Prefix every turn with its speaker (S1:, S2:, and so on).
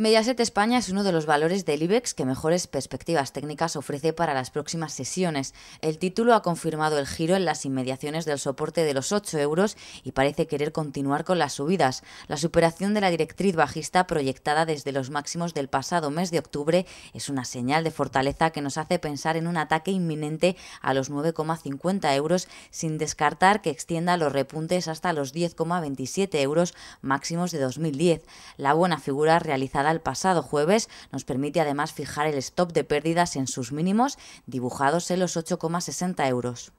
S1: Mediaset España es uno de los valores del IBEX que mejores perspectivas técnicas ofrece para las próximas sesiones. El título ha confirmado el giro en las inmediaciones del soporte de los 8 euros y parece querer continuar con las subidas. La superación de la directriz bajista proyectada desde los máximos del pasado mes de octubre es una señal de fortaleza que nos hace pensar en un ataque inminente a los 9,50 euros sin descartar que extienda los repuntes hasta los 10,27 euros máximos de 2010. La buena figura realizada el pasado jueves nos permite además fijar el stop de pérdidas en sus mínimos dibujados en los 8,60 euros.